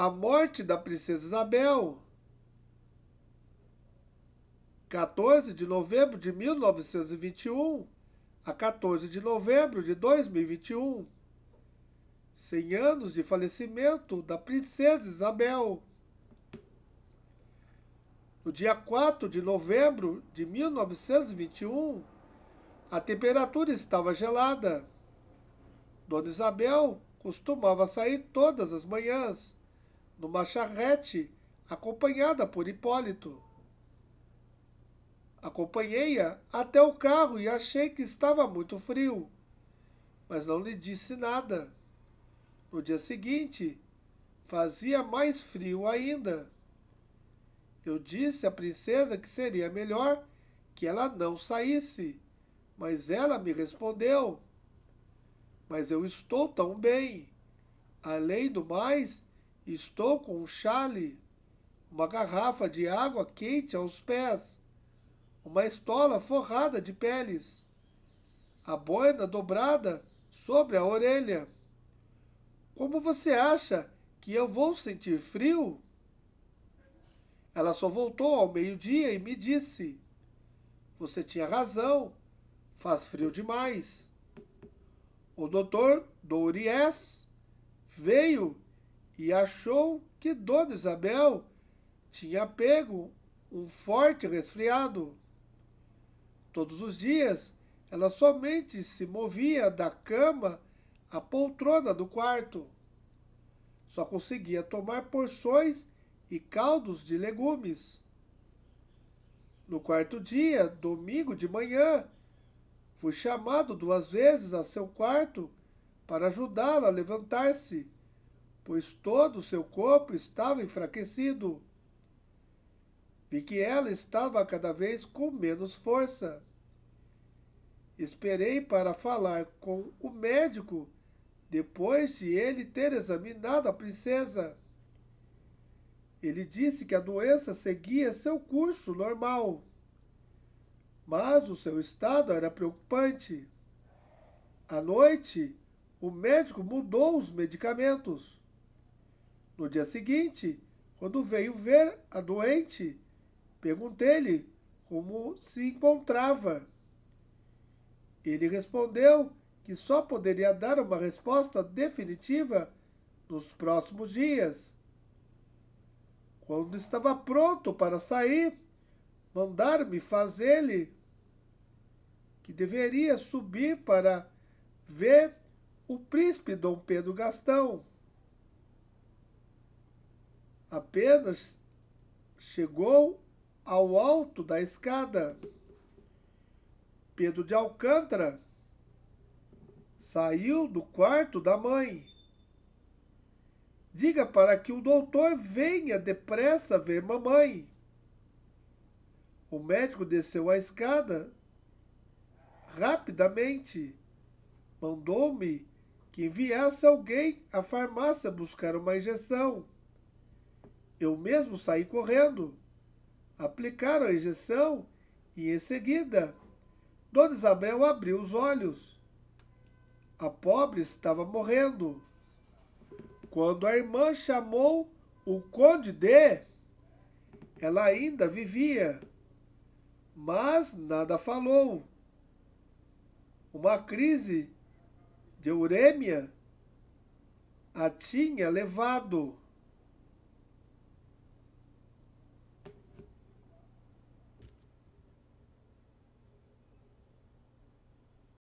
A morte da princesa Isabel, 14 de novembro de 1921 a 14 de novembro de 2021, 100 anos de falecimento da princesa Isabel. No dia 4 de novembro de 1921, a temperatura estava gelada. Dona Isabel costumava sair todas as manhãs numa charrete, acompanhada por Hipólito. Acompanhei-a até o carro e achei que estava muito frio, mas não lhe disse nada. No dia seguinte, fazia mais frio ainda. Eu disse à princesa que seria melhor que ela não saísse, mas ela me respondeu: Mas eu estou tão bem. Além do mais, Estou com um chale, uma garrafa de água quente aos pés, uma estola forrada de peles, a boina dobrada sobre a orelha. Como você acha que eu vou sentir frio? Ela só voltou ao meio-dia e me disse: Você tinha razão, faz frio demais. O doutor Douries veio e achou que Dona Isabel tinha pego um forte resfriado. Todos os dias, ela somente se movia da cama à poltrona do quarto. Só conseguia tomar porções e caldos de legumes. No quarto dia, domingo de manhã, fui chamado duas vezes a seu quarto para ajudá-la a levantar-se pois todo o seu corpo estava enfraquecido. Vi que ela estava cada vez com menos força. Esperei para falar com o médico depois de ele ter examinado a princesa. Ele disse que a doença seguia seu curso normal, mas o seu estado era preocupante. À noite, o médico mudou os medicamentos. No dia seguinte, quando veio ver a doente, perguntei-lhe como se encontrava. Ele respondeu que só poderia dar uma resposta definitiva nos próximos dias. Quando estava pronto para sair, mandaram-me fazer-lhe que deveria subir para ver o príncipe Dom Pedro Gastão. Apenas chegou ao alto da escada. Pedro de Alcântara saiu do quarto da mãe. Diga para que o doutor venha depressa ver mamãe. O médico desceu a escada rapidamente. Mandou-me que enviasse alguém à farmácia buscar uma injeção. Eu mesmo saí correndo. Aplicaram a injeção e, em seguida, Dona Isabel abriu os olhos. A pobre estava morrendo. Quando a irmã chamou o Conde D, ela ainda vivia, mas nada falou. Uma crise de urêmia a tinha levado.